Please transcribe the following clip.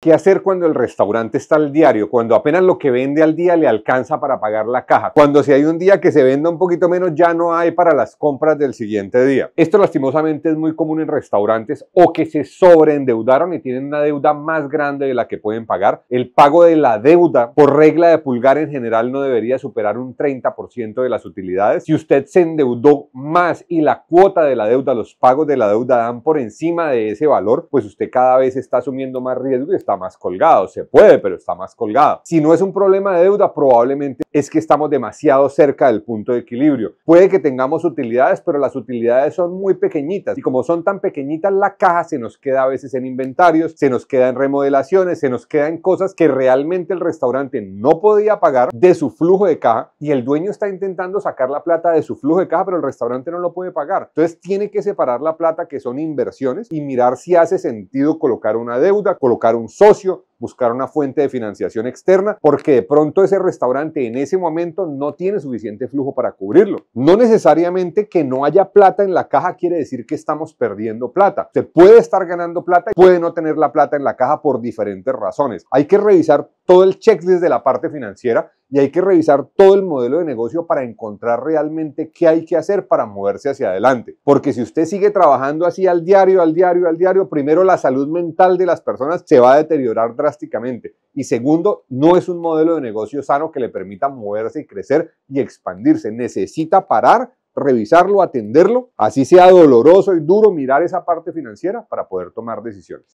¿Qué hacer cuando el restaurante está al diario? Cuando apenas lo que vende al día le alcanza para pagar la caja. Cuando si hay un día que se venda un poquito menos ya no hay para las compras del siguiente día. Esto lastimosamente es muy común en restaurantes o que se sobreendeudaron y tienen una deuda más grande de la que pueden pagar. El pago de la deuda por regla de pulgar en general no debería superar un 30% de las utilidades. Si usted se endeudó más y la cuota de la deuda, los pagos de la deuda dan por encima de ese valor, pues usted cada vez está asumiendo más riesgo está más colgado, se puede, pero está más colgado. Si no es un problema de deuda, probablemente es que estamos demasiado cerca del punto de equilibrio. Puede que tengamos utilidades, pero las utilidades son muy pequeñitas y como son tan pequeñitas, la caja se nos queda a veces en inventarios, se nos queda en remodelaciones, se nos queda en cosas que realmente el restaurante no podía pagar de su flujo de caja y el dueño está intentando sacar la plata de su flujo de caja, pero el restaurante no lo puede pagar. Entonces tiene que separar la plata que son inversiones y mirar si hace sentido colocar una deuda, colocar un socio, buscar una fuente de financiación externa, porque de pronto ese restaurante en ese momento no tiene suficiente flujo para cubrirlo. No necesariamente que no haya plata en la caja quiere decir que estamos perdiendo plata. Se puede estar ganando plata y puede no tener la plata en la caja por diferentes razones. Hay que revisar todo el checklist de la parte financiera y hay que revisar todo el modelo de negocio para encontrar realmente qué hay que hacer para moverse hacia adelante. Porque si usted sigue trabajando así al diario, al diario, al diario, primero la salud mental de las personas se va a deteriorar drásticamente y segundo, no es un modelo de negocio sano que le permita moverse y crecer y expandirse. Necesita parar revisarlo, atenderlo, así sea doloroso y duro mirar esa parte financiera para poder tomar decisiones.